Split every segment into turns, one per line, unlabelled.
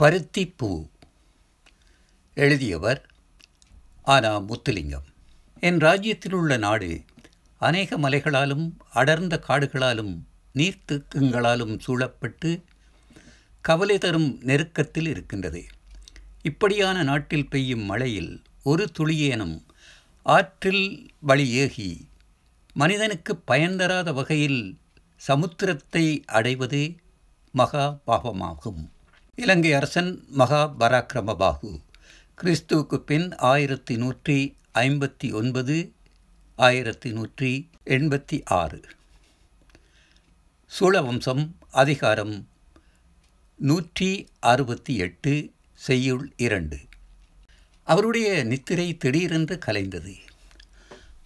பருத்திப்பூ எழுதியவர் ஆனா முத்துலிங்கம் என் ராஜ்யத்தில் உள்ள நாடு அநேக மலைகளாலும் அடர்ந்த காடுகளாலும் நீர்த்துக்கங்களாலும் சூழப்பட்டு கவலை தரும் நெருக்கத்தில் இருக்கின்றது இப்படியான நாட்டில் பெய்யும் மழையில் ஒரு துளியேனும் ஆற்றில் வழியேகி மனிதனுக்கு பயன் தராத வகையில் சமுத்திரத்தை அடைவது மகா பாவமாகும் இலங்கை அரசன் மகா பராக்கிரமபாகு கிறிஸ்துவுக்கு பின் ஆயிரத்தி நூற்றி ஐம்பத்தி ஒன்பது ஆயிரத்தி நூற்றி எண்பத்தி ஆறு சூழவம்சம் அதிகாரம் நூற்றி அறுபத்தி எட்டு செய்யுள் இரண்டு அவருடைய நித்திரை திடீரென்று கலைந்தது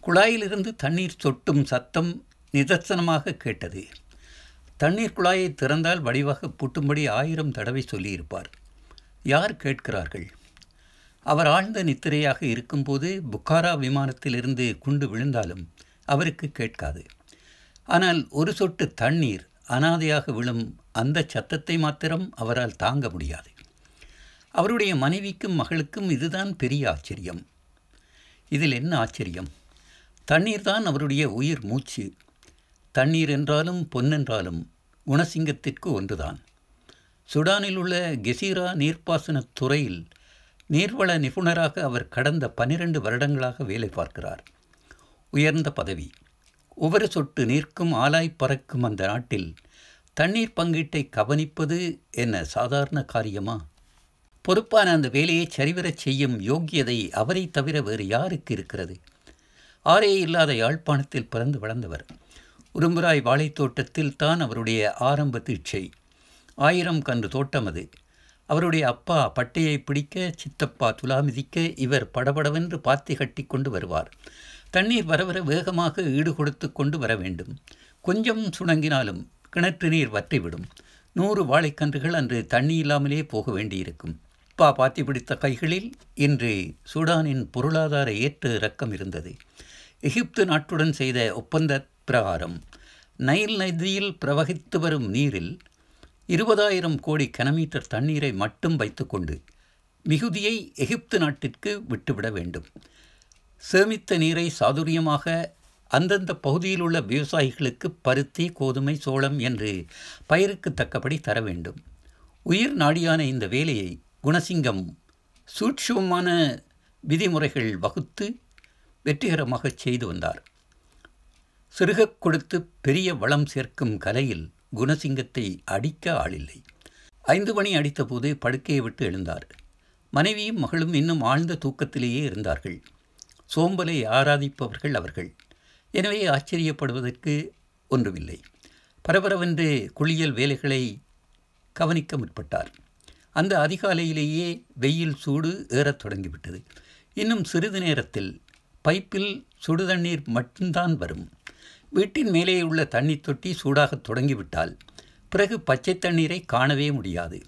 குழாயிலிருந்து தண்ணீர் சொட்டும் சத்தம் நிதர்சனமாக கேட்டது தண்ணீர் குழாயை திறந்தால் வடிவாக பூட்டும்படி ஆயிரம் தடவை சொல்லியிருப்பார் யார் கேட்கிறார்கள் அவர் ஆழ்ந்த நித்திரையாக இருக்கும்போது புக்காரா விமானத்திலிருந்து குண்டு விழுந்தாலும் அவருக்கு கேட்காது ஆனால் ஒரு சொட்டு தண்ணீர் அனாதையாக விழும் அந்த சத்தத்தை மாத்திரம் அவரால் தாங்க முடியாது அவருடைய மனைவிக்கும் மகளுக்கும் இதுதான் பெரிய ஆச்சரியம் இதில் என்ன ஆச்சரியம் தண்ணீர் தான் அவருடைய உயிர் மூச்சு தண்ணீர் என்றாலும் பொன்னென்றாலும் குணசிங்கத்திற்கு ஒன்றுதான் சுடானில் உள்ள கெசீரா நீர்ப்பாசனத் துறையில் நீர்வள நிபுணராக அவர் கடந்த பனிரெண்டு வருடங்களாக வேலை பார்க்கிறார் உயர்ந்த பதவி ஒவ்வொரு சொட்டு நீர்க்கும் ஆலாய் பறக்கும் அந்த நாட்டில் தண்ணீர் பங்கீட்டை கவனிப்பது என்ன சாதாரண காரியமா பொறுப்பான அந்த வேலையை சரிவரச் செய்யும் யோக்கியதை அவரை தவிர வேறு யாருக்கு இருக்கிறது ஆரே இல்லாத யாழ்ப்பாணத்தில் பிறந்து வளர்ந்தவர் உரும்புராய் வாழைத்தோட்டத்தில் தான் அவருடைய ஆரம்ப தீட்சை ஆயிரம் கன்று தோட்டம் அது அவருடைய அப்பா பட்டையை பிடிக்க சித்தப்பா துலா மிதிக்க இவர் படபடவென்று பாத்தி கட்டி கொண்டு வருவார் தண்ணீர் வரவர வேகமாக ஈடு கொடுத்து கொண்டு வர வேண்டும் கொஞ்சம் சுணங்கினாலும் கிணற்று நீர் வற்றிவிடும் நூறு வாழைக்கன்றுகள் அன்று தண்ணி இல்லாமலே போக வேண்டியிருக்கும் அப்பா பாத்தி பிடித்த கைகளில் இன்று சூடானின் பொருளாதார ஏற்று இறக்கம் இருந்தது எகிப்து நாட்டுடன் செய்த ஒப்பந்த பிரகாரம் நைல் நதியில் பிரவகித்து வரும் நீரில் இருபதாயிரம் கோடி கனமீட்டர் தண்ணீரை மட்டும் வைத்துக்கொண்டு மிகுதியை எகிப்து நாட்டிற்கு விட்டுவிட வேண்டும் சேமித்த நீரை சாதுரியமாக அந்தந்த பகுதியில் உள்ள விவசாயிகளுக்கு பருத்தி கோதுமை சோளம் என்று பயிருக்கு தக்கபடி தர வேண்டும் உயிர் நாடியான இந்த வேலையை குணசிங்கம் சூட்சமான விதிமுறைகள் வகுத்து வெற்றிகரமாக செய்து வந்தார் சிறுகக் கொடுத்து பெரிய வளம் சேர்க்கும் கலையில் குணசிங்கத்தை அடிக்க ஆளில்லை ஐந்து மணி அடித்தபோது படுக்கையை விட்டு எழுந்தார் மனைவியும் மகளும் இன்னும் ஆழ்ந்த தூக்கத்திலேயே இருந்தார்கள் சோம்பலை ஆராதிப்பவர்கள் அவர்கள் எனவே ஆச்சரியப்படுவதற்கு ஒன்றுமில்லை பரபரவென்று குளியல் வேலைகளை கவனிக்க முற்பட்டார் அந்த அதிகாலையிலேயே வெயில் சூடு ஏறத் தொடங்கிவிட்டது இன்னும் சிறிது நேரத்தில் பைப்பில் சுடுதண்ணீர் மட்டும்தான் வரும் வீட்டின் உள்ள தண்ணி தொட்டி சூடாகத் தொடங்கிவிட்டால் பிறகு பச்சை தண்ணீரை காணவே முடியாது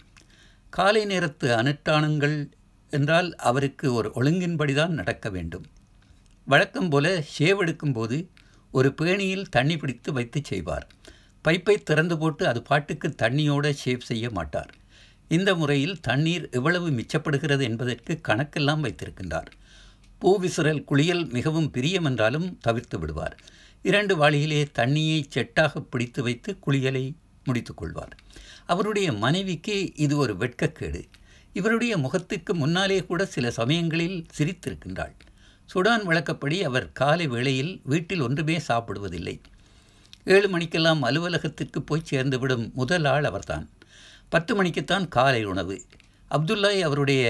காலை நேரத்து அனுட்டானங்கள் என்றால் அவருக்கு ஒரு ஒழுங்கின்படிதான் நடக்க வேண்டும் வழக்கம் போல ஷேவ் எடுக்கும்போது ஒரு பேணியில் தண்ணி பிடித்து வைத்து செய்வார் பைப்பை திறந்து போட்டு அது பாட்டுக்கு தண்ணியோட ஷேவ் செய்ய மாட்டார் இந்த முறையில் தண்ணீர் எவ்வளவு மிச்சப்படுகிறது என்பதற்கு கணக்கெல்லாம் வைத்திருக்கின்றார் விசிறல் குளியல் மிகவும் பிரியமென்றாலும் தவிர்த்து விடுவார் இரண்டு வாளியிலே தண்ணியை செட்டாக பிடித்து வைத்து குளியலை முடித்துக்கொள்வார் அவருடைய மனைவிக்கு இது ஒரு வெட்கக்கேடு இவருடைய முகத்துக்கு முன்னாலே கூட சில சமயங்களில் சிரித்திருக்கின்றாள் சுடான் வழக்கப்படி அவர் காலை வேளையில் வீட்டில் ஒன்றுமே சாப்பிடுவதில்லை ஏழு மணிக்கெல்லாம் அலுவலகத்திற்கு போய் சேர்ந்துவிடும் முதல் ஆள் அவர்தான் பத்து மணிக்குத்தான் காலை உணவு அப்துல்லாய் அவருடைய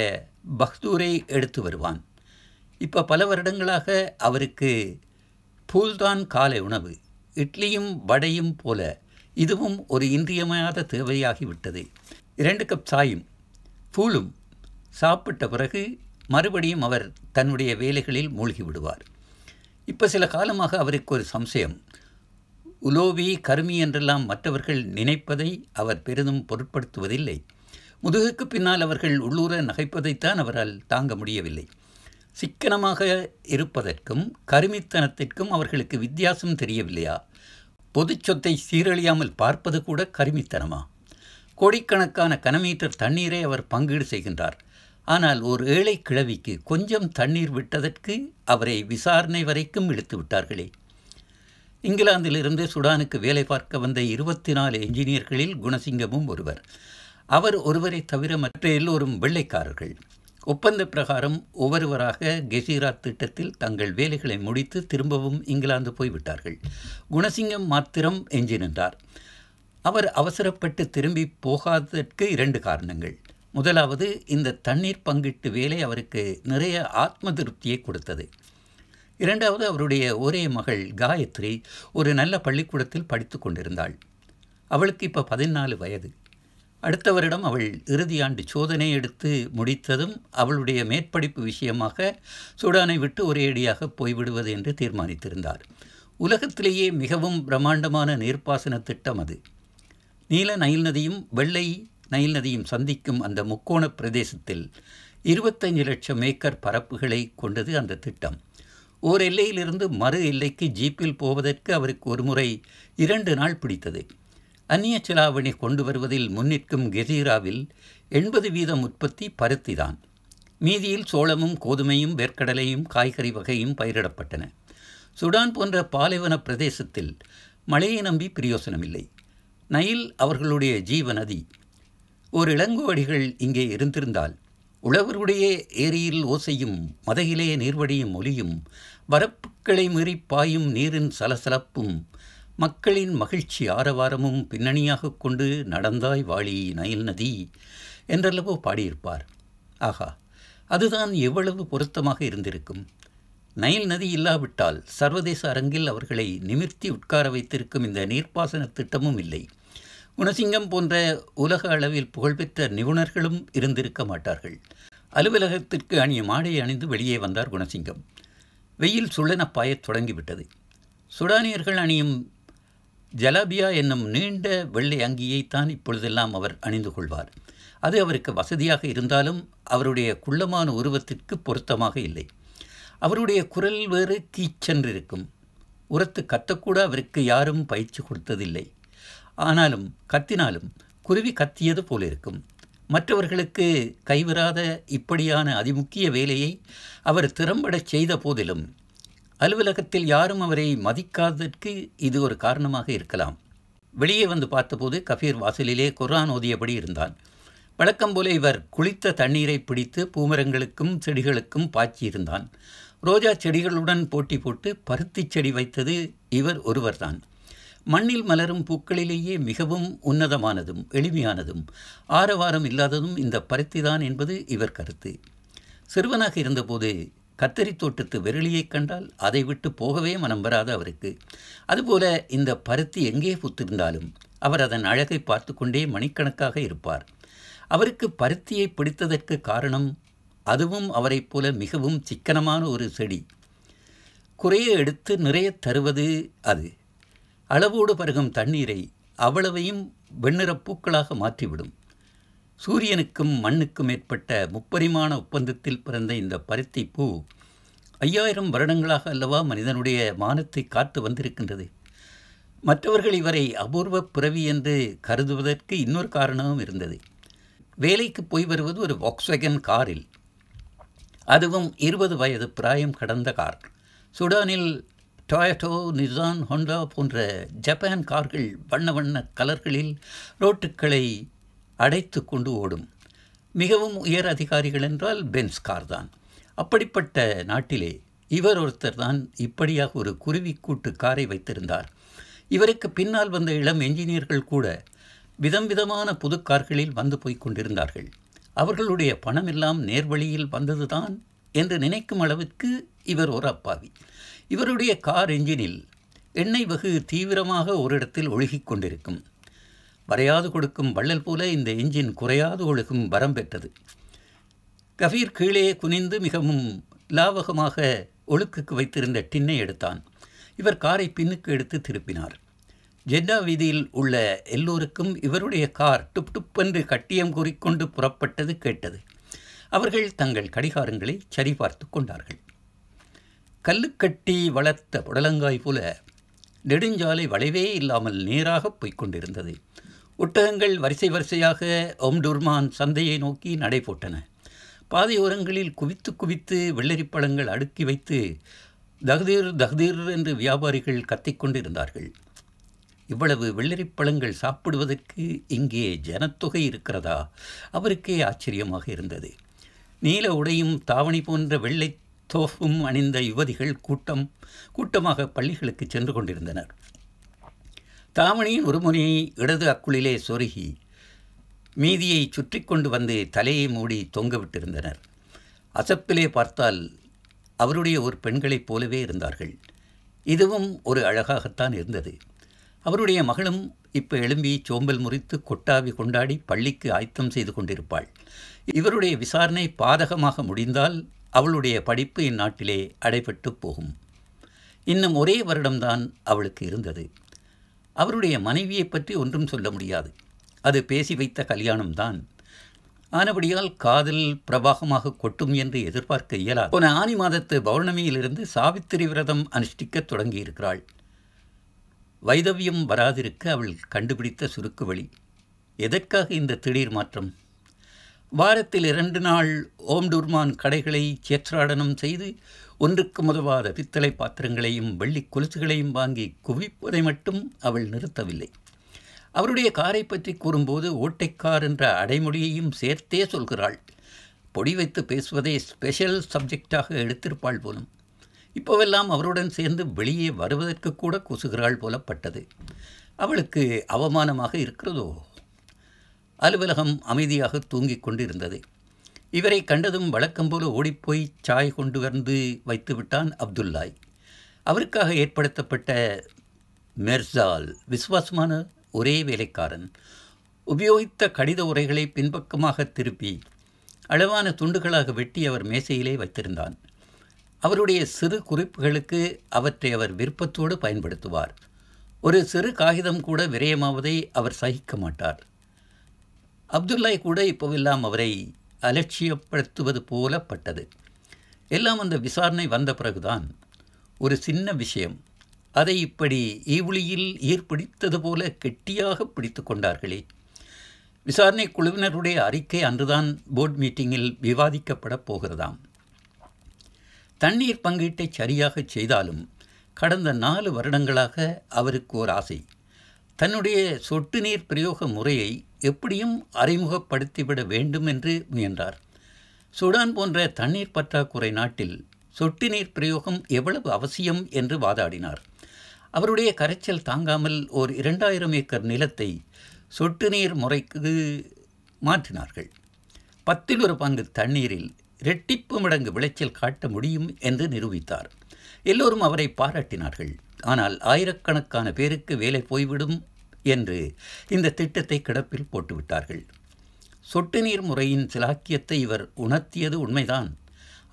பக்தூரை எடுத்து வருவான் இப்போ பல வருடங்களாக அவருக்கு பூல்தான் காலை உணவு இட்லியும் வடையும் போல இதுவும் ஒரு இன்றியமையாத தேவையாகிவிட்டது இரண்டு கப் சாயும் பூலும் சாப்பிட்ட பிறகு மறுபடியும் அவர் தன்னுடைய வேலைகளில் மூழ்கி விடுவார் இப்போ சில காலமாக அவருக்கு ஒரு சம்சயம் உலோவி கருமி என்றெல்லாம் மற்றவர்கள் நினைப்பதை அவர் பெரிதும் பொருட்படுத்துவதில்லை முதுகுக்கு பின்னால் அவர்கள் உள்ளூர நகைப்பதைத்தான் அவரால் தாங்க முடியவில்லை சிக்கனமாக இருப்பதற்கும் கருமித்தனத்திற்கும் அவர்களுக்கு வித்தியாசம் தெரியவில்லையா பொது சொத்தை சீரழியாமல் பார்ப்பது கூட கருமித்தனமா கோடிக்கணக்கான கனமீட்டர் தண்ணீரை அவர் பங்கீடு செய்கின்றார் ஆனால் ஒரு ஏழை கிழவிக்கு கொஞ்சம் தண்ணீர் விட்டதற்கு அவரை விசாரணை வரைக்கும் இழுத்து விட்டார்களே இங்கிலாந்திலிருந்து சுடானுக்கு வேலை பார்க்க வந்த இருபத்தி நாலு என்ஜினியர்களில் குணசிங்கமும் ஒருவர் அவர் ஒருவரை தவிர மற்ற எல்லோரும் வெள்ளைக்காரர்கள் ஒப்பந்த பிரகாரம் ஒவ்வொருவராக கெசீரா திட்டத்தில் தங்கள் வேலைகளை முடித்து திரும்பவும் இங்கிலாந்து போய்விட்டார்கள் குணசிங்கம் மாத்திரம் எஞ்சி நின்றார் அவர் அவசரப்பட்டு திரும்பி போகாததற்கு இரண்டு காரணங்கள் முதலாவது இந்த தண்ணீர் பங்கிட்டு வேலை அவருக்கு நிறைய ஆத்ம திருப்தியை கொடுத்தது இரண்டாவது அவருடைய ஒரே மகள் காயத்ரி ஒரு நல்ல பள்ளிக்கூடத்தில் படித்து கொண்டிருந்தாள் அவளுக்கு இப்போ பதினாலு வயது அடுத்த வருடம் அவள் இறுதியாண்டு சோதனை எடுத்து முடித்ததும் அவளுடைய மேற்படிப்பு விஷயமாக சூடானை விட்டு ஒரே அடியாக போய்விடுவது என்று தீர்மானித்திருந்தார் உலகத்திலேயே மிகவும் பிரம்மாண்டமான நீர்ப்பாசன திட்டம் அது நீல நைல் நதியும் வெள்ளை நைல் நதியும் சந்திக்கும் அந்த முக்கோண பிரதேசத்தில் இருபத்தஞ்சு லட்சம் ஏக்கர் பரப்புகளை கொண்டது அந்த திட்டம் ஓர் எல்லையிலிருந்து மறு எல்லைக்கு ஜீப்பில் போவதற்கு அவருக்கு ஒருமுறை இரண்டு நாள் பிடித்தது அந்நிய செலாவணி கொண்டு வருவதில் முன்னிற்கும் கெசீராவில் எண்பது வீதம் உற்பத்தி பருத்திதான் மீதியில் சோளமும் கோதுமையும் வேர்க்கடலையும் காய்கறி வகையும் பயிரிடப்பட்டன சுடான் போன்ற பாலைவன பிரதேசத்தில் மழையை நம்பி பிரயோசனமில்லை நயில் அவர்களுடைய ஜீவ நதி ஒரு இளங்கோவடிகள் இங்கே இருந்திருந்தால் உழவருடைய ஏரியில் ஓசையும் மதகிலே நீர்வடியும் ஒலியும் வரப்புக்களை மீறி பாயும் நீரின் சலசலப்பும் மக்களின் மகிழ்ச்சி ஆரவாரமும் பின்னணியாக கொண்டு நடந்தாய் வாழி நயல் நதி என்றல்லவோ பாடியிருப்பார் ஆகா அதுதான் எவ்வளவு பொருத்தமாக இருந்திருக்கும் நயல் நதி இல்லாவிட்டால் சர்வதேச அரங்கில் அவர்களை நிமிர்த்தி உட்கார வைத்திருக்கும் இந்த நீர்ப்பாசன திட்டமும் இல்லை குணசிங்கம் போன்ற உலக அளவில் புகழ்பெற்ற நிபுணர்களும் இருந்திருக்க மாட்டார்கள் அலுவலகத்திற்கு அணிய மாடை அணிந்து வெளியே வந்தார் குணசிங்கம் வெயில் சுள்ளன பாயத் தொடங்கிவிட்டது சுடானியர்கள் அணியும் ஜலபியா என்னும் நீண்ட வெள்ளை அங்கியைத்தான் இப்பொழுதெல்லாம் அவர் அணிந்து கொள்வார் அது அவருக்கு வசதியாக இருந்தாலும் அவருடைய குள்ளமான உருவத்திற்கு பொருத்தமாக இல்லை அவருடைய குரல் வேறு கீச்சென்றிருக்கும் உரத்து கத்தக்கூட அவருக்கு யாரும் பயிற்சி கொடுத்ததில்லை ஆனாலும் கத்தினாலும் குருவி கத்தியது போலிருக்கும் மற்றவர்களுக்கு கைவிராத இப்படியான அதிமுக்கிய வேலையை அவர் திறம்பட செய்த போதிலும் அலுவலகத்தில் யாரும் அவரை மதிக்காததற்கு இது ஒரு காரணமாக இருக்கலாம் வெளியே வந்து பார்த்தபோது கபீர் வாசலிலே குரான் ஓதியபடி இருந்தான் வழக்கம் போல இவர் குளித்த தண்ணீரை பிடித்து பூமரங்களுக்கும் செடிகளுக்கும் பாய்ச்சியிருந்தான் ரோஜா செடிகளுடன் போட்டி போட்டு பருத்தி செடி வைத்தது இவர் ஒருவர்தான் மண்ணில் மலரும் பூக்களிலேயே மிகவும் உன்னதமானதும் எளிமையானதும் ஆரவாரம் இல்லாததும் இந்த பருத்திதான் என்பது இவர் கருத்து சிறுவனாக இருந்தபோது கத்தரி தோட்டத்து விரலியைக் கண்டால் அதை விட்டு போகவே மனம் வராது அவருக்கு அதுபோல இந்த பருத்தி எங்கே புத்திருந்தாலும் அவர் அதன் அழகை பார்த்து கொண்டே மணிக்கணக்காக இருப்பார் அவருக்கு பருத்தியை பிடித்ததற்கு காரணம் அதுவும் அவரைப் போல மிகவும் சிக்கனமான ஒரு செடி குறைய எடுத்து நிறைய தருவது அது அளவோடு பருகும் தண்ணீரை அவ்வளவையும் வெண்ணிற பூக்களாக மாற்றிவிடும் சூரியனுக்கும் மண்ணுக்கும் ஏற்பட்ட முப்பரிமாண ஒப்பந்தத்தில் பிறந்த இந்த பருத்தி பூ ஐயாயிரம் வருடங்களாக அல்லவா மனிதனுடைய மானத்தை காத்து வந்திருக்கின்றது மற்றவர்கள் இவரை அபூர்வ பிறவி என்று கருதுவதற்கு இன்னொரு காரணமும் இருந்தது வேலைக்கு போய் வருவது ஒரு வாக்ஸ்வேகன் காரில் அதுவும் இருபது வயது பிராயம் கடந்த கார் சுடானில் டொயட்டோ நிசான் ஹொண்டா போன்ற ஜப்பான் கார்கள் வண்ண வண்ண கலர்களில் ரோட்டுக்களை அடைத்து கொண்டு ஓடும் மிகவும் உயர் அதிகாரிகள் என்றால் பென்ஸ் கார் தான் அப்படிப்பட்ட நாட்டிலே இவர் ஒருத்தர் தான் இப்படியாக ஒரு குருவி கூட்டு காரை வைத்திருந்தார் இவருக்கு பின்னால் வந்த இளம் என்ஜினியர்கள் கூட விதம் விதமான புது கார்களில் வந்து போய் கொண்டிருந்தார்கள் அவர்களுடைய பணமெல்லாம் நேர்வழியில் வந்ததுதான் என்று நினைக்கும் அளவிற்கு இவர் ஒரு அப்பாவி இவருடைய கார் என்ஜினில் எண்ணெய் வெகு தீவிரமாக ஒரு இடத்தில் ஒழுகிக் கொண்டிருக்கும் வரையாது கொடுக்கும் வள்ளல் போல இந்த எஞ்சின் குறையாது ஒழுகும் வரம் பெற்றது கபீர் கீழே குனிந்து மிகவும் லாவகமாக ஒழுக்குக்கு வைத்திருந்த டின்னை எடுத்தான் இவர் காரை பின்னுக்கு எடுத்து திருப்பினார் ஜெட்டா வீதியில் உள்ள எல்லோருக்கும் இவருடைய கார் டுப் டுப்பென்று கட்டியம் கூறிக்கொண்டு புறப்பட்டது கேட்டது அவர்கள் தங்கள் கடிகாரங்களை சரிபார்த்து கொண்டார்கள் கல்லுக்கட்டி வளர்த்த புடலங்காய் போல நெடுஞ்சாலை வளைவே இல்லாமல் நேராக போய்க் கொண்டிருந்தது ஒட்டகங்கள் வரிசை வரிசையாக ஒம்டுர்மான் சந்தையை நோக்கி நடைபோட்டன பாதையோரங்களில் குவித்து குவித்து வெள்ளரிப்பழங்கள் அடுக்கி வைத்து தகதீர் தகதீர் என்று வியாபாரிகள் கத்திக்கொண்டிருந்தார்கள் இவ்வளவு வெள்ளரிப்பழங்கள் சாப்பிடுவதற்கு இங்கே ஜனத்தொகை இருக்கிறதா அவருக்கே ஆச்சரியமாக இருந்தது நீல உடையும் தாவணி போன்ற வெள்ளை தோஃபும் அணிந்த யுவதிகள் கூட்டம் கூட்டமாக பள்ளிகளுக்கு சென்று கொண்டிருந்தனர் தாமணியின் ஒரு இடது அக்குளிலே சொருகி மீதியை சுற்றி கொண்டு வந்து தலையை மூடி தொங்கவிட்டிருந்தனர் அசப்பிலே பார்த்தால் அவருடைய ஒரு பெண்களைப் போலவே இருந்தார்கள் இதுவும் ஒரு அழகாகத்தான் இருந்தது அவருடைய மகளும் இப்போ எழும்பி சோம்பல் முறித்து கொட்டாவி கொண்டாடி பள்ளிக்கு ஆயத்தம் செய்து கொண்டிருப்பாள் இவருடைய விசாரணை பாதகமாக முடிந்தால் அவளுடைய படிப்பு இந்நாட்டிலே அடைபட்டு போகும் இன்னும் ஒரே வருடம்தான் அவளுக்கு இருந்தது அவருடைய மனைவியை பற்றி ஒன்றும் சொல்ல முடியாது அது பேசி வைத்த கல்யாணம்தான் ஆனபடியால் காதல் பிரவாகமாக கொட்டும் என்று எதிர்பார்க்க இயலாது போன ஆனி மாதத்து பௌர்ணமியிலிருந்து சாவித்திரி விரதம் அனுஷ்டிக்க தொடங்கியிருக்கிறாள் வைதவியம் வராதிருக்க அவள் கண்டுபிடித்த சுருக்கு வழி எதற்காக இந்த திடீர் மாற்றம் வாரத்தில் இரண்டு நாள் ஓம்டுர்மான் கடைகளை சேற்றாடனம் செய்து ஒன்றுக்கு முதவாத பித்தளை பாத்திரங்களையும் வெள்ளி கொலுசுகளையும் வாங்கி குவிப்பதை மட்டும் அவள் நிறுத்தவில்லை அவருடைய காரை பற்றி கூறும்போது ஓட்டைக்கார் என்ற அடைமொழியையும் சேர்த்தே சொல்கிறாள் பொடி வைத்து பேசுவதை ஸ்பெஷல் சப்ஜெக்டாக எடுத்திருப்பாள் போலும் இப்போவெல்லாம் அவருடன் சேர்ந்து வெளியே வருவதற்கு கூட கொசுகிறாள் போலப்பட்டது அவளுக்கு அவமானமாக இருக்கிறதோ அலுவலகம் அமைதியாக தூங்கிக் கொண்டிருந்தது இவரை கண்டதும் வழக்கம் போல ஓடிப்போய் சாய் கொண்டு வந்து வைத்து விட்டான் அப்துல்லாய் அவருக்காக ஏற்படுத்தப்பட்ட மெர்சால் விசுவாசமான ஒரே வேலைக்காரன் உபயோகித்த கடித உரைகளை பின்பக்கமாக திருப்பி அளவான துண்டுகளாக வெட்டி அவர் மேசையிலே வைத்திருந்தான் அவருடைய சிறு குறிப்புகளுக்கு அவற்றை அவர் விருப்பத்தோடு பயன்படுத்துவார் ஒரு சிறு காகிதம் கூட விரயமாவதை அவர் சகிக்க மாட்டார் அப்துல்லாய் கூட இப்போவெல்லாம் அவரை அலட்சியப்படுத்துவது போல பட்டது எல்லாம் அந்த விசாரணை வந்த பிறகுதான் ஒரு சின்ன விஷயம் அதை இப்படி ஈவுளியில் ஈர்ப்பிடித்தது போல கெட்டியாக பிடித்து கொண்டார்களே விசாரணை குழுவினருடைய அறிக்கை அன்றுதான் போர்ட் மீட்டிங்கில் விவாதிக்கப்பட போகிறதாம் தண்ணீர் பங்கீட்டை சரியாக செய்தாலும் கடந்த நாலு வருடங்களாக அவருக்கு ஒரு ஆசை தன்னுடைய சொட்டு நீர் பிரயோக முறையை எப்படியும் அறிமுகப்படுத்திவிட வேண்டும் என்று முயன்றார் சுடான் போன்ற தண்ணீர் பற்றாக்குறை நாட்டில் சொட்டு நீர் பிரயோகம் எவ்வளவு அவசியம் என்று வாதாடினார் அவருடைய கரைச்சல் தாங்காமல் ஓர் இரண்டாயிரம் ஏக்கர் நிலத்தை சொட்டு நீர் முறைக்கு மாற்றினார்கள் பத்தில் ஒரு பங்கு தண்ணீரில் இரட்டிப்பு மடங்கு விளைச்சல் காட்ட முடியும் என்று நிரூபித்தார் எல்லோரும் அவரை பாராட்டினார்கள் ஆனால் ஆயிரக்கணக்கான பேருக்கு வேலை போய்விடும் என்று இந்த திட்டத்தை கிடப்பில் போட்டுவிட்டார்கள் சொட்டு நீர் முறையின் சிலாக்கியத்தை இவர் உணர்த்தியது உண்மைதான்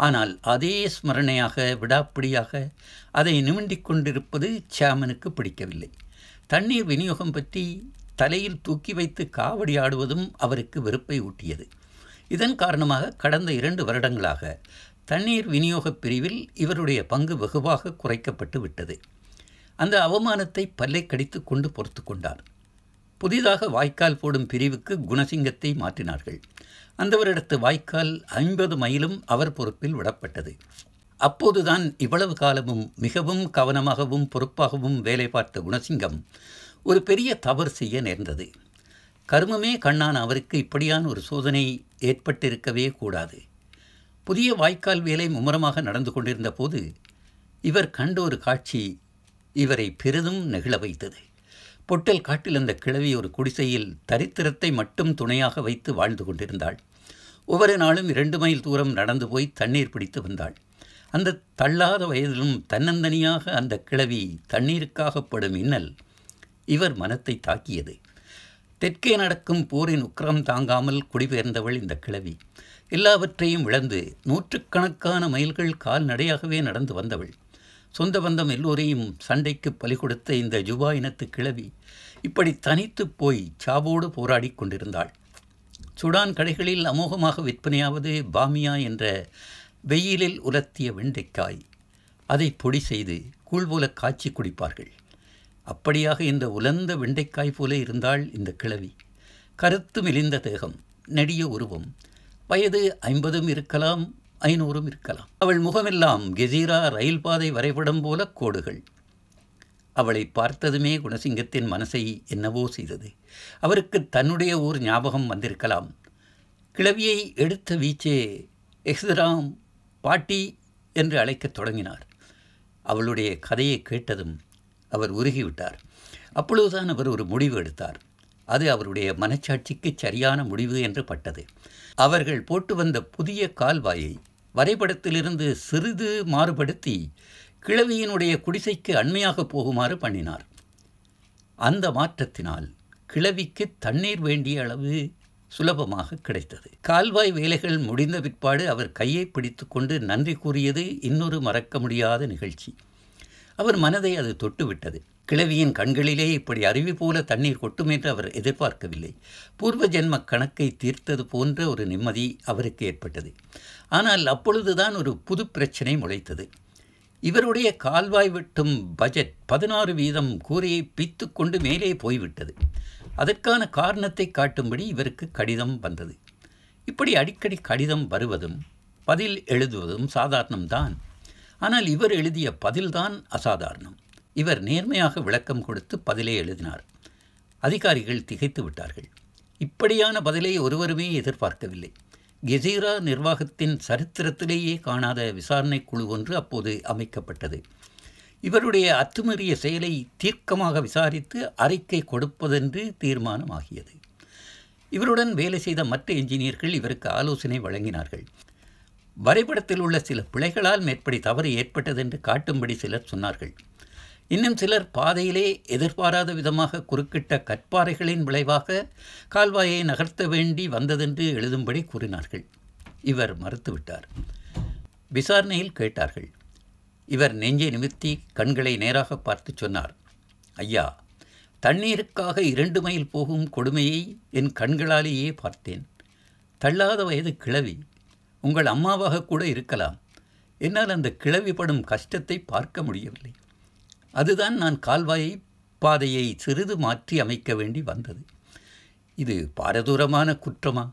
ஆனால் அதே ஸ்மரணையாக விடாப்பிடியாக அதை நிமிண்டிக் கொண்டிருப்பது சாமனுக்கு பிடிக்கவில்லை தண்ணீர் விநியோகம் பற்றி தலையில் தூக்கி வைத்து காவடி ஆடுவதும் அவருக்கு வெறுப்பை ஊட்டியது இதன் காரணமாக கடந்த இரண்டு வருடங்களாக தண்ணீர் விநியோகப் பிரிவில் இவருடைய பங்கு வெகுவாக குறைக்கப்பட்டு விட்டது அந்த அவமானத்தை பல்லை கடித்து கொண்டு பொறுத்து கொண்டார் புதிதாக வாய்க்கால் போடும் பிரிவுக்கு குணசிங்கத்தை மாற்றினார்கள் அந்தவரிடத்து வாய்க்கால் ஐம்பது மைலும் அவர் பொறுப்பில் விடப்பட்டது அப்போதுதான் இவ்வளவு காலமும் மிகவும் கவனமாகவும் பொறுப்பாகவும் வேலை பார்த்த குணசிங்கம் ஒரு பெரிய தவறு செய்ய நேர்ந்தது கருமமே கண்ணான அவருக்கு இப்படியான ஒரு சோதனை ஏற்பட்டிருக்கவே கூடாது புதிய வாய்க்கால் வேலை மும்முரமாக நடந்து கொண்டிருந்த போது இவர் கண்ட ஒரு காட்சி இவரை பெரிதும் நெகிழ வைத்தது பொட்டல் காட்டில் அந்த கிழவி ஒரு குடிசையில் தரித்திரத்தை மட்டும் துணையாக வைத்து வாழ்ந்து கொண்டிருந்தாள் ஒவ்வொரு நாளும் இரண்டு மைல் தூரம் நடந்து போய் தண்ணீர் பிடித்து வந்தாள் அந்த தள்ளாத வயதிலும் தன்னந்தனியாக அந்த கிழவி தண்ணீருக்காகப்படும் இன்னல் இவர் மனத்தை தாக்கியது தெற்கே நடக்கும் போரின் உக்கிரம் தாங்காமல் குடிபெயர்ந்தவள் இந்த கிழவி எல்லாவற்றையும் இழந்து நூற்றுக்கணக்கான மைல்கள் கால்நடையாகவே நடந்து வந்தவள் சொந்த பந்தம் எல்லோரையும் சண்டைக்கு பலி கொடுத்த இந்த ஜுபா இனத்து கிளவி இப்படி தனித்து போய் சாவோடு போராடி கொண்டிருந்தாள் சுடான் கடைகளில் அமோகமாக விற்பனையாவது பாமியா என்ற வெயிலில் உலர்த்திய வெண்டைக்காய் அதை பொடி செய்து கூழ் போல காய்ச்சி குடிப்பார்கள் அப்படியாக இந்த உலர்ந்த வெண்டைக்காய் போல இருந்தாள் இந்த கிழவி கருத்து மெலிந்த தேகம் நெடிய உருவம் வயது ஐம்பதும் இருக்கலாம் ஐநூறும் இருக்கலாம் அவள் முகமெல்லாம் கெசீரா ரயில் பாதை வரைபடம் போல கோடுகள் அவளை பார்த்ததுமே குணசிங்கத்தின் மனசை என்னவோ செய்தது அவருக்கு தன்னுடைய ஊர் ஞாபகம் வந்திருக்கலாம் கிளவியை எடுத்த வீச்சே எக்ஸராம் பாட்டி என்று அழைக்கத் தொடங்கினார் அவளுடைய கதையை கேட்டதும் அவர் உருகிவிட்டார் அப்பொழுதுதான் அவர் ஒரு முடிவு எடுத்தார் அது அவருடைய மனச்சாட்சிக்கு சரியான முடிவு என்று பட்டது அவர்கள் போட்டு வந்த புதிய கால்வாயை வரைபடத்திலிருந்து சிறிது மாறுபடுத்தி கிழவியினுடைய குடிசைக்கு அண்மையாக போகுமாறு பண்ணினார் அந்த மாற்றத்தினால் கிழவிக்கு தண்ணீர் வேண்டிய அளவு சுலபமாக கிடைத்தது கால்வாய் வேலைகள் முடிந்த பிற்பாடு அவர் கையை பிடித்து கொண்டு நன்றி கூறியது இன்னொரு மறக்க முடியாத நிகழ்ச்சி அவர் மனதை அது தொட்டுவிட்டது கிழவியின் கண்களிலே இப்படி அருவி போல தண்ணீர் கொட்டும் என்று அவர் எதிர்பார்க்கவில்லை பூர்வ ஜென்ம கணக்கை தீர்த்தது போன்ற ஒரு நிம்மதி அவருக்கு ஏற்பட்டது ஆனால் அப்பொழுதுதான் ஒரு புது பிரச்சனை முளைத்தது இவருடைய கால்வாய் வெட்டும் பட்ஜெட் பதினாறு வீதம் கூரையை பித்து கொண்டு மேலே போய்விட்டது அதற்கான காரணத்தை காட்டும்படி இவருக்கு கடிதம் வந்தது இப்படி அடிக்கடி கடிதம் வருவதும் பதில் எழுதுவதும் சாதாரணம்தான் ஆனால் இவர் எழுதிய பதில்தான் அசாதாரணம் இவர் நேர்மையாக விளக்கம் கொடுத்து பதிலே எழுதினார் அதிகாரிகள் திகைத்து விட்டார்கள் இப்படியான பதிலை ஒருவருமே எதிர்பார்க்கவில்லை கெசீரா நிர்வாகத்தின் சரித்திரத்திலேயே காணாத விசாரணை குழு ஒன்று அப்போது அமைக்கப்பட்டது இவருடைய அத்துமீறிய செயலை தீர்க்கமாக விசாரித்து அறிக்கை கொடுப்பதென்று தீர்மானமாகியது இவருடன் வேலை செய்த மற்ற என்ஜினியர்கள் இவருக்கு ஆலோசனை வழங்கினார்கள் வரைபடத்தில் உள்ள சில பிழைகளால் மேற்படி தவறு ஏற்பட்டது என்று காட்டும்படி சிலர் சொன்னார்கள் இன்னும் சிலர் பாதையிலே எதிர்பாராத விதமாக குறுக்கிட்ட கற்பாறைகளின் விளைவாக கால்வாயை நகர்த்த வேண்டி வந்ததென்று எழுதும்படி கூறினார்கள் இவர் மறுத்துவிட்டார் விசாரணையில் கேட்டார்கள் இவர் நெஞ்சை நிமித்தி கண்களை நேராக பார்த்து சொன்னார் ஐயா தண்ணீருக்காக இரண்டு மைல் போகும் கொடுமையை என் கண்களாலேயே பார்த்தேன் தள்ளாத வயது கிளவி உங்கள் அம்மாவாக கூட இருக்கலாம் என்னால் அந்த கிளவி படும் கஷ்டத்தை பார்க்க முடியவில்லை அதுதான் நான் கால்வாயை பாதையை சிறிது மாற்றி அமைக்க வேண்டி வந்தது இது பாரதூரமான குற்றமா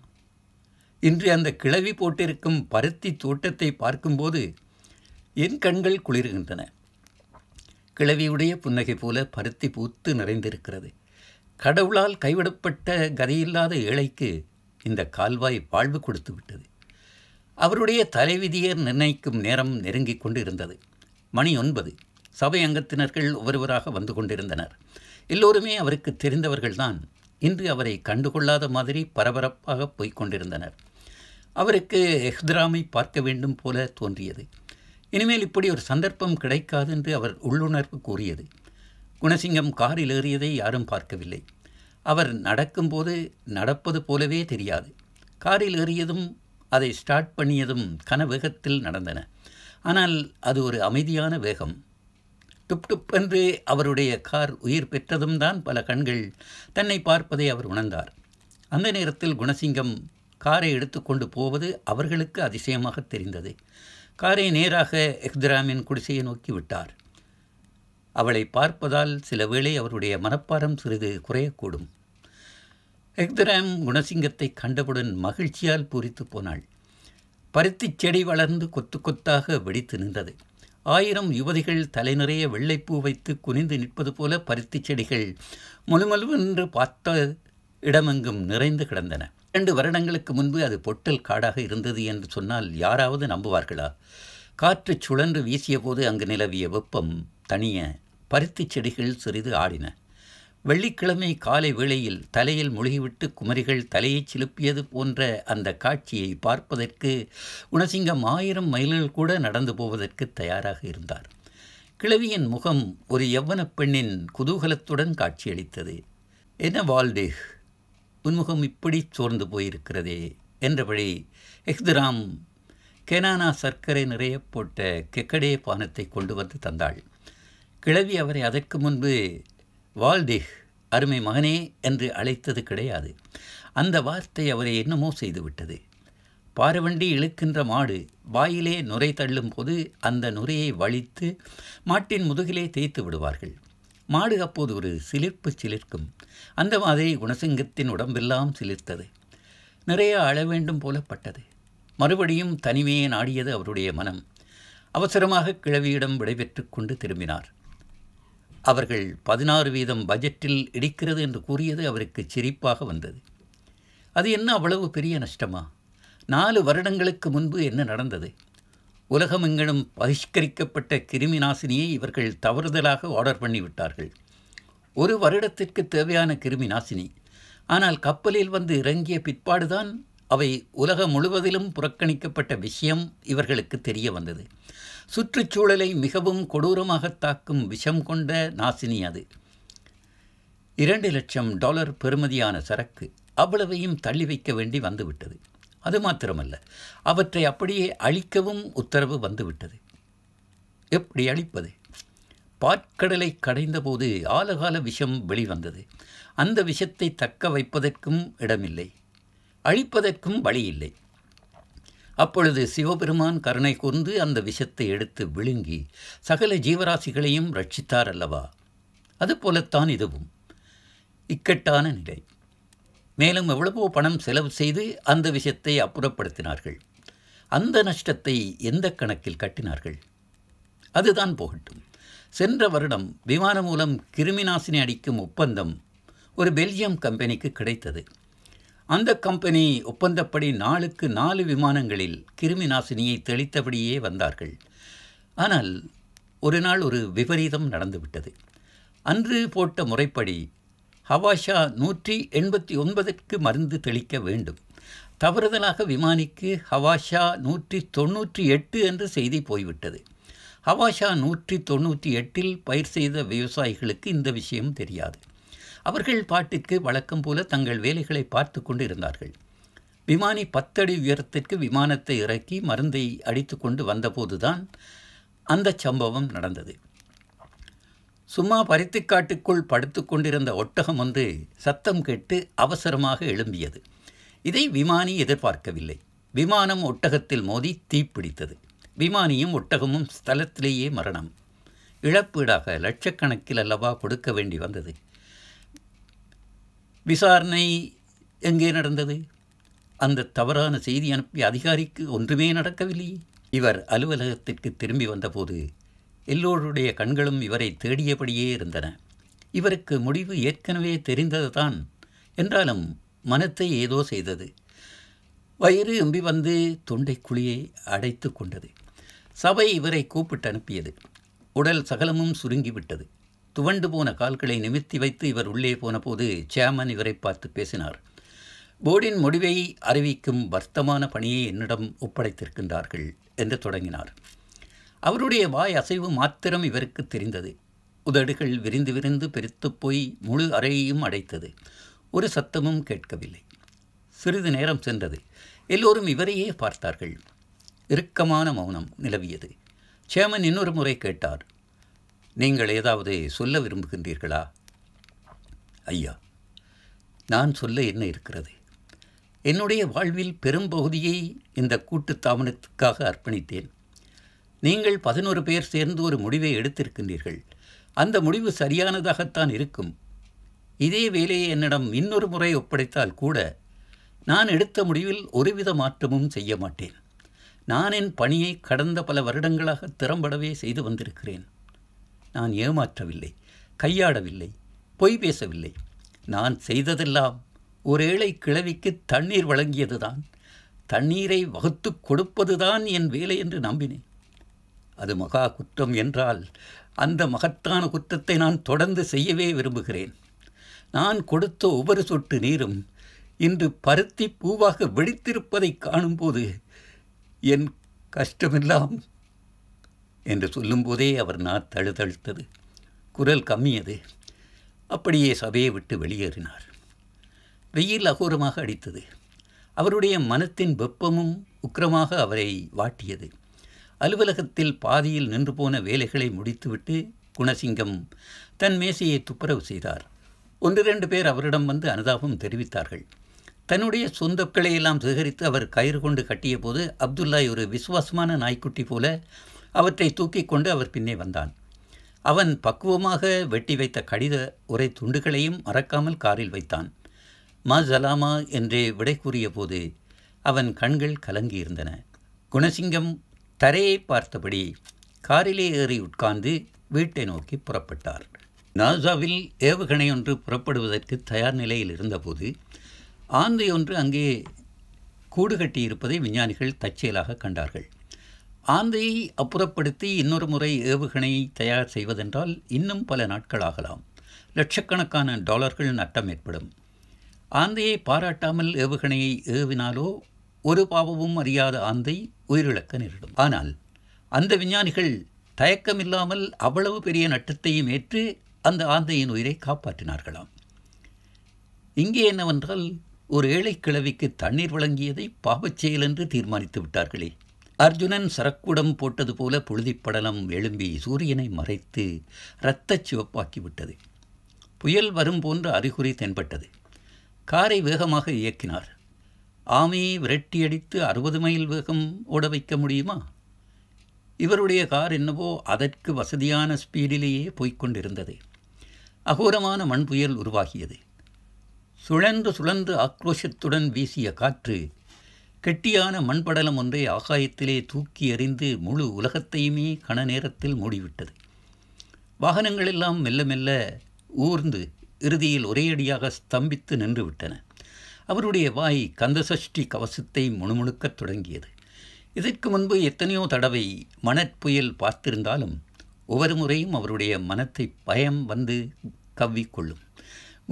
இன்று அந்த கிளவி போட்டிருக்கும் பருத்தி தோட்டத்தை பார்க்கும்போது என் கண்கள் குளிர்கின்றன கிளவியுடைய புன்னகை போல பருத்தி பூத்து நிறைந்திருக்கிறது கடவுளால் கைவிடப்பட்ட கதையில்லாத ஏழைக்கு இந்த கால்வாய் வாழ்வு கொடுத்து விட்டது அவருடைய தலைவிதியர் நிர்ணயிக்கும் நேரம் நெருங்கிக் கொண்டு இருந்தது மணி ஒன்பது சபை அங்கத்தினர்கள் ஒவ்வொருவராக வந்து கொண்டிருந்தனர் எல்லோருமே அவருக்கு தெரிந்தவர்கள்தான் இன்று அவரை கண்டுகொள்ளாத மாதிரி பரபரப்பாக போய்க் கொண்டிருந்தனர் அவருக்கு எஹ்திராமை பார்க்க வேண்டும் போல தோன்றியது இனிமேல் இப்படி ஒரு சந்தர்ப்பம் கிடைக்காது என்று அவர் உள்ளுணர்வு கூறியது குணசிங்கம் காரில் ஏறியதை யாரும் பார்க்கவில்லை அவர் நடக்கும்போது நடப்பது போலவே தெரியாது காரில் ஏறியதும் அதை ஸ்டார்ட் பண்ணியதும் கனவேகத்தில் நடந்தன ஆனால் அது ஒரு அமைதியான வேகம் டுப் டுப் என்று அவருடைய கார் உயிர் பெற்றதும் தான் பல கண்கள் தன்னை பார்ப்பதை அவர் உணர்ந்தார் அந்த நேரத்தில் குணசிங்கம் காரை எடுத்துக்கொண்டு போவது அவர்களுக்கு அதிசயமாக தெரிந்தது காரை நேராக எக்திராமின் குடிசையை நோக்கி விட்டார் அவளை பார்ப்பதால் சில வேளை அவருடைய மனப்பாரம் சிறிது குறையக்கூடும் எக்தராம் குணசிங்கத்தை கண்டவுடன் மகிழ்ச்சியால் பூரித்து போனாள் பருத்தி செடி வளர்ந்து கொத்து கொத்தாக வெடித்து நின்றது ஆயிரம் யுவதிகள் தலை நிறைய வெள்ளைப்பூ வைத்து குனிந்து நிற்பது போல பருத்தி செடிகள் முழுமலுவென்று பார்த்த இடமெங்கும் நிறைந்து கிடந்தன இரண்டு வருடங்களுக்கு முன்பு அது பொட்டல் காடாக இருந்தது என்று சொன்னால் யாராவது நம்புவார்களா காற்று சுழன்று வீசிய போது அங்கு நிலவிய வெப்பம் தனிய பருத்தி செடிகள் சிறிது ஆடின வெள்ளிக்கிழமை காலை வேளையில் தலையில் முழுகிவிட்டு குமரிகள் தலையைச் சிலுப்பியது போன்ற அந்த காட்சியை பார்ப்பதற்கு குணசிங்கம் ஆயிரம் மைல்கள் கூட நடந்து போவதற்கு தயாராக இருந்தார் கிழவியின் முகம் ஒரு எவ்வனப் பெண்ணின் குதூகலத்துடன் காட்சியளித்தது என்ன வால்டேஹ் உன்முகம் இப்படி சோர்ந்து போயிருக்கிறதே என்றபடி எஹ்துராம் கேனானா சர்க்கரை நிறைய போட்ட கெக்கடே பானத்தை கொண்டு வந்து தந்தாள் கிழவி அவரை அதற்கு முன்பு வால்டிஹ் அருமை மகனே என்று அழைத்தது கிடையாது அந்த வார்த்தை அவரை என்னமோ செய்துவிட்டது பாரவண்டி இழுக்கின்ற மாடு வாயிலே நுரை தள்ளும் போது அந்த நுரையை வழித்து மாட்டின் முதுகிலே தேய்த்து விடுவார்கள் மாடு அப்போது ஒரு சிலிர்ப்பு சிலிர்க்கும் அந்த மாதிரி குணசிங்கத்தின் உடம்பெல்லாம் சிலிர்த்தது நிறைய அழ வேண்டும் போலப்பட்டது மறுபடியும் தனிமையை நாடியது அவருடைய மனம் அவசரமாக கிழவியிடம் விடைபெற்று கொண்டு திரும்பினார் அவர்கள் பதினாறு வீதம் பட்ஜெட்டில் இடிக்கிறது என்று கூறியது அவருக்கு சிரிப்பாக வந்தது அது என்ன அவ்வளவு பெரிய நஷ்டமா நாலு வருடங்களுக்கு முன்பு என்ன நடந்தது உலகமெங்கிலும் பகிஷ்கரிக்கப்பட்ட கிருமி நாசினியை இவர்கள் தவறுதலாக ஆர்டர் பண்ணிவிட்டார்கள் ஒரு வருடத்திற்கு தேவையான கிருமி நாசினி ஆனால் கப்பலில் வந்து இறங்கிய பிற்பாடுதான் அவை உலகம் முழுவதிலும் புறக்கணிக்கப்பட்ட விஷயம் இவர்களுக்கு தெரிய வந்தது சுற்றுச்சூழலை மிகவும் கொடூரமாக தாக்கும் விஷம் கொண்ட நாசினி அது இரண்டு லட்சம் டாலர் பெறுமதியான சரக்கு அவ்வளவையும் தள்ளி வைக்க வேண்டி வந்துவிட்டது அது மாத்திரமல்ல அவற்றை அப்படியே அழிக்கவும் உத்தரவு வந்துவிட்டது எப்படி அழிப்பது பாற்கடலை கடைந்தபோது ஆலகால விஷம் வெளிவந்தது அந்த விஷத்தை தக்க வைப்பதற்கும் இடமில்லை அழிப்பதற்கும் வழியில்லை அப்பொழுது சிவபெருமான் கருணை கூர்ந்து அந்த விஷத்தை எடுத்து விழுங்கி சகல ஜீவராசிகளையும் ரட்சித்தார் அல்லவா அதுபோலத்தான் இதுவும் இக்கட்டான நிலை மேலும் எவ்வளவோ பணம் செலவு செய்து அந்த விஷயத்தை அப்புறப்படுத்தினார்கள் அந்த நஷ்டத்தை எந்த கணக்கில் கட்டினார்கள் அதுதான் போகட்டும் சென்ற வருடம் விமானம் மூலம் கிருமி நாசினி அடிக்கும் ஒப்பந்தம் ஒரு பெல்ஜியம் கம்பெனிக்கு கிடைத்தது அந்த கம்பெனி ஒப்பந்தப்படி நாளுக்கு நாலு விமானங்களில் கிருமி நாசினியை தெளித்தபடியே வந்தார்கள் ஆனால் ஒரு நாள் ஒரு விபரீதம் நடந்துவிட்டது அன்று போட்ட முறைப்படி ஹவாஷா நூற்றி எண்பத்தி ஒன்பதற்கு மருந்து தெளிக்க வேண்டும் தவறுதலாக விமானிக்கு ஹவாஷா நூற்றி தொண்ணூற்றி எட்டு என்று செய்தி போய்விட்டது ஹவாஷா நூற்றி தொண்ணூற்றி எட்டில் பயிர் செய்த விவசாயிகளுக்கு இந்த விஷயம் தெரியாது அவர்கள் பாட்டிற்கு வழக்கம் போல தங்கள் வேலைகளை பார்த்து கொண்டு இருந்தார்கள் விமானி பத்தடி உயரத்திற்கு விமானத்தை இறக்கி மருந்தை அடித்து கொண்டு வந்தபோதுதான் அந்த சம்பவம் நடந்தது சும்மா பருத்திக்காட்டுக்குள் படுத்து கொண்டிருந்த ஒட்டகம் ஒன்று சத்தம் கேட்டு அவசரமாக எழும்பியது இதை விமானி எதிர்பார்க்கவில்லை விமானம் ஒட்டகத்தில் மோதி தீப்பிடித்தது விமானியும் ஒட்டகமும் ஸ்தலத்திலேயே மரணம் இழப்பீடாக லட்சக்கணக்கில் அல்லவா கொடுக்க வேண்டி வந்தது விசாரணை எங்கே நடந்தது அந்த தவறான செய்தி அனுப்பிய அதிகாரிக்கு ஒன்றுமே நடக்கவில்லை இவர் அலுவலகத்திற்கு திரும்பி வந்தபோது எல்லோருடைய கண்களும் இவரை தேடியபடியே இருந்தன இவருக்கு முடிவு ஏற்கனவே தெரிந்ததுதான் என்றாலும் மனத்தை ஏதோ செய்தது வயிறு எம்பி வந்து தொண்டை குழியை அடைத்து கொண்டது சபை இவரை கூப்பிட்டு அனுப்பியது உடல் சகலமும் சுருங்கிவிட்டது துவண்டு போன கால்களை நிமித்தி வைத்து இவர் உள்ளே போனபோது சேமன் இவரை பார்த்து பேசினார் போர்டின் முடிவை அறிவிக்கும் வர்த்தமான பணியை என்னிடம் ஒப்படைத்திருக்கின்றார்கள் என்று தொடங்கினார் அவருடைய வாய் அசைவு மாத்திரம் இவருக்கு தெரிந்தது உதடுகள் விரிந்து விரிந்து பெருத்துப் போய் முழு அறையையும் அடைத்தது ஒரு சத்தமும் கேட்கவில்லை சிறிது நேரம் சென்றது எல்லோரும் இவரையே பார்த்தார்கள் இறுக்கமான மௌனம் நிலவியது சேமன் இன்னொரு முறை கேட்டார் நீங்கள் ஏதாவது சொல்ல விரும்புகின்றீர்களா ஐயா நான் சொல்ல என்ன இருக்கிறது என்னுடைய வாழ்வில் பெரும்பகுதியை இந்த கூட்டு தாமனத்துக்காக அர்ப்பணித்தேன் நீங்கள் பதினோரு பேர் சேர்ந்து ஒரு முடிவை எடுத்திருக்கின்றீர்கள் அந்த முடிவு சரியானதாகத்தான் இருக்கும் இதே வேலையை என்னிடம் இன்னொரு முறை ஒப்படைத்தால் கூட நான் எடுத்த முடிவில் ஒருவித மாற்றமும் செய்ய மாட்டேன் நான் என் பணியை கடந்த பல வருடங்களாக திறம்படவே செய்து வந்திருக்கிறேன் நான் ஏமாற்றவில்லை கையாடவில்லை பொய் பேசவில்லை நான் செய்ததெல்லாம் ஒரு ஏழை கிழவிக்கு தண்ணீர் வழங்கியதுதான் தண்ணீரை வகுத்து கொடுப்பதுதான் என் வேலை என்று நம்பினேன் அது மகா குற்றம் என்றால் அந்த மகத்தான குற்றத்தை நான் தொடர்ந்து செய்யவே விரும்புகிறேன் நான் கொடுத்த ஒவ்வொரு சொட்டு நீரும் இன்று பருத்தி பூவாக வெடித்திருப்பதை காணும்போது என் கஷ்டமெல்லாம் என்று சொல்லும்போதே அவர் நான் தழுதழுத்தது குரல் கம்மியது அப்படியே சபையை விட்டு வெளியேறினார் வெயில் அகோரமாக அடித்தது அவருடைய மனத்தின் வெப்பமும் உக்கிரமாக அவரை வாட்டியது அலுவலகத்தில் பாதியில் நின்று போன வேலைகளை முடித்துவிட்டு குணசிங்கம் தன் மேசையை துப்புரவு செய்தார் ஒன்று ரெண்டு பேர் அவரிடம் வந்து அனுதாபம் தெரிவித்தார்கள் தன்னுடைய சொந்தக்களையெல்லாம் சேகரித்து அவர் கயிறு கொண்டு கட்டிய போது அப்துல்லாய் ஒரு விசுவாசமான நாய்க்குட்டி போல அவற்றை தூக்கி கொண்டு அவர் பின்னே வந்தான் அவன் பக்குவமாக வெட்டி வைத்த கடித உரை துண்டுகளையும் மறக்காமல் காரில் வைத்தான் மா ஜலாமா என்றே விடை கூறிய போது அவன் கண்கள் கலங்கியிருந்தன குணசிங்கம் தரையை பார்த்தபடி காரிலே ஏறி உட்கார்ந்து வீட்டை நோக்கி புறப்பட்டார் நாசாவில் ஏவுகணை ஒன்று புறப்படுவதற்கு தயார் நிலையில் இருந்தபோது ஆந்தை ஒன்று அங்கே கூடு கட்டியிருப்பதை விஞ்ஞானிகள் தற்செயலாக கண்டார்கள் ஆந்தையை அப்புறப்படுத்தி இன்னொரு முறை ஏவுகணை தயார் செய்வதென்றால் இன்னும் பல நாட்கள் ஆகலாம் லட்சக்கணக்கான டாலர்கள் நட்டம் ஏற்படும் ஆந்தையை பாராட்டாமல் ஏவுகணையை ஏவினாலோ ஒரு பாவமும் அறியாத ஆந்தை உயிரிழக்க நேரிடும் ஆனால் அந்த விஞ்ஞானிகள் தயக்கமில்லாமல் அவ்வளவு பெரிய நட்டத்தையும் ஏற்று அந்த ஆந்தையின் உயிரை காப்பாற்றினார்களாம் இங்கே என்னவென்றால் ஒரு ஏழை கிழவிக்கு தண்ணீர் வழங்கியதை பாவச் செயல் என்று தீர்மானித்து விட்டார்களே அர்ஜுனன் சரக்குடம் போட்டது போல புழுதிப்படலம் எழும்பி சூரியனை மறைத்து இரத்த சிவப்பாக்கிவிட்டது புயல் வரும் போன்ற அறிகுறி தென்பட்டது காரை வேகமாக இயக்கினார் ஆமையை விரட்டியடித்து அறுபது மைல் வேகம் ஓட வைக்க முடியுமா இவருடைய கார் என்னவோ அதற்கு வசதியான ஸ்பீடிலேயே போய்கொண்டிருந்தது அகோரமான மண் புயல் உருவாகியது சுழன்று சுழன்று ஆக்ரோஷத்துடன் வீசிய காற்று கெட்டியான மண்படலம் ஒன்றை ஆகாயத்திலே தூக்கி எறிந்து முழு உலகத்தையுமே கன நேரத்தில் மூடிவிட்டது வாகனங்களெல்லாம் மெல்ல மெல்ல ஊர்ந்து இறுதியில் ஒரேயடியாக ஸ்தம்பித்து நின்றுவிட்டன அவருடைய வாய் கந்தசஷ்டி கவசத்தை முணுமுணுக்கத் தொடங்கியது இதற்கு முன்பு எத்தனையோ தடவை மணற்புயல் பார்த்திருந்தாலும் ஒவ்வொரு முறையும் அவருடைய மனத்தை பயம் வந்து கவ்விக்கொள்ளும்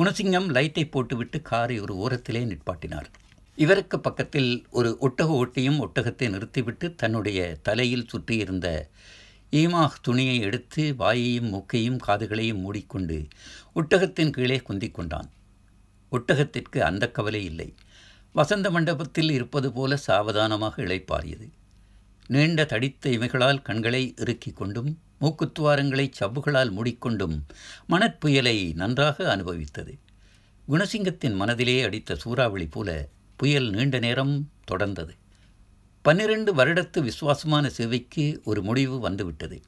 குணசிங்கம் லைட்டை போட்டுவிட்டு காரை ஒரு ஓரத்திலே நிற்பாட்டினார் இவருக்கு பக்கத்தில் ஒரு ஒட்டக ஓட்டியும் ஒட்டகத்தை நிறுத்திவிட்டு தன்னுடைய தலையில் சுற்றியிருந்த ஈமாஹ் துணியை எடுத்து வாயையும் மூக்கையும் காதுகளையும் மூடிக்கொண்டு ஒட்டகத்தின் கீழே குந்திக் கொண்டான் ஒட்டகத்திற்கு அந்த கவலை இல்லை வசந்த மண்டபத்தில் இருப்பது போல சாவதானமாக இழைப்பாரியது நீண்ட தடித்த இமைகளால் கண்களை இறுக்கிக் கொண்டும் மூக்குத்துவாரங்களை சவ்வுகளால் மூடிக்கொண்டும் மணற்புயலை நன்றாக அனுபவித்தது குணசிங்கத்தின் மனதிலே அடித்த சூறாவளி போல புயல் நீண்ட நேரம் தொடர்ந்தது பன்னிரண்டு வருடத்து விசுவாசமான சேவைக்கு ஒரு முடிவு வந்துவிட்டது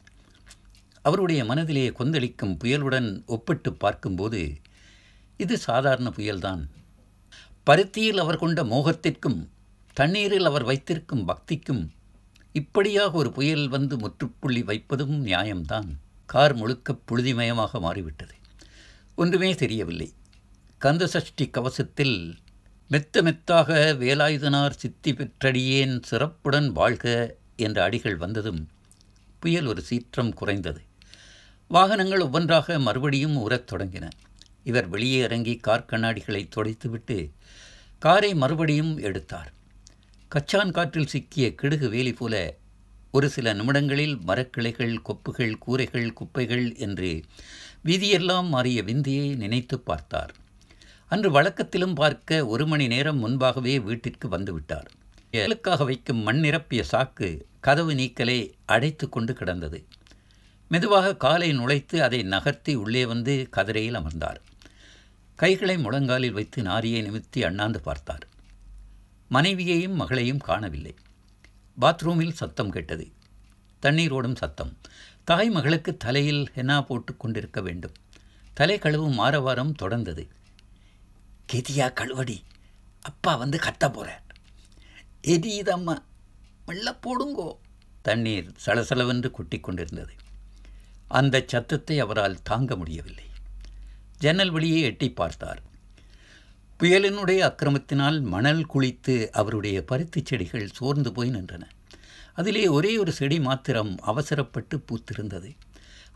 அவருடைய மனதிலே கொந்தளிக்கும் புயலுடன் ஒப்பிட்டு பார்க்கும்போது இது சாதாரண புயல்தான் பருத்தியில் அவர் கொண்ட மோகத்திற்கும் தண்ணீரில் அவர் வைத்திருக்கும் பக்திக்கும் இப்படியாக ஒரு புயல் வந்து முற்றுப்புள்ளி வைப்பதும் நியாயம்தான் கார் முழுக்க புழுதிமயமாக மாறிவிட்டது ஒன்றுமே தெரியவில்லை கந்தசஷ்டி கவசத்தில் மெத்த மெத்தாக வேலாயுதனார் சித்தி பெற்றடியேன் சிறப்புடன் வாழ்க என்ற அடிகள் வந்ததும் புயல் ஒரு சீற்றம் குறைந்தது வாகனங்கள் ஒவ்வொன்றாக மறுபடியும் உரத் தொடங்கின இவர் வெளியே இறங்கி கார் கண்ணாடிகளை துடைத்துவிட்டு காரை மறுபடியும் எடுத்தார் கச்சான் காற்றில் சிக்கிய கிடுகு வேலி போல ஒரு சில நிமிடங்களில் மரக்கிளைகள் கொப்புகள் கூரைகள் குப்பைகள் என்று வீதியெல்லாம் மாறிய விந்தியை நினைத்து பார்த்தார் அன்று வழக்கத்திலும் பார்க்க ஒரு மணி நேரம் முன்பாகவே வீட்டிற்கு வந்துவிட்டார் ஏலுக்காக வைக்கும் மண் நிரப்பிய சாக்கு கதவு நீக்கலை அடைத்து கொண்டு கிடந்தது மெதுவாக காலை நுழைத்து அதை நகர்த்தி உள்ளே வந்து கதிரையில் அமர்ந்தார் கைகளை முழங்காலில் வைத்து நாரியை நிமித்தி அண்ணாந்து பார்த்தார் மனைவியையும் மகளையும் காணவில்லை பாத்ரூமில் சத்தம் கேட்டது தண்ணீரோடும் சத்தம் தாய் மகளுக்கு தலையில் ஹெனா போட்டு கொண்டிருக்க வேண்டும் தலை கழுவும் ஆரவாரம் தொடர்ந்தது கெதியா கழுவடி அப்பா வந்து கத்த போகிறார் இதம்மா மெல்ல போடுங்கோ தண்ணீர் சலசலவென்று கொட்டி கொண்டிருந்தது அந்த சத்தத்தை அவரால் தாங்க முடியவில்லை ஜன்னல் வழியே எட்டி பார்த்தார் புயலினுடைய அக்கிரமத்தினால் மணல் குளித்து அவருடைய பருத்தி செடிகள் சோர்ந்து போய் நின்றன அதிலே ஒரே ஒரு செடி மாத்திரம் அவசரப்பட்டு பூத்திருந்தது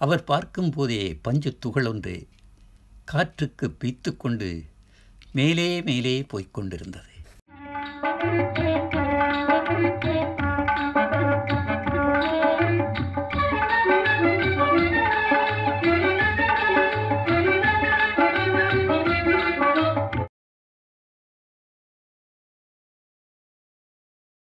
அவர் பார்க்கும் போதே பஞ்சு துகள் ஒன்று காற்றுக்கு பீத்து கொண்டு மேலே மேலே போய்க் கொண்டிருந்தது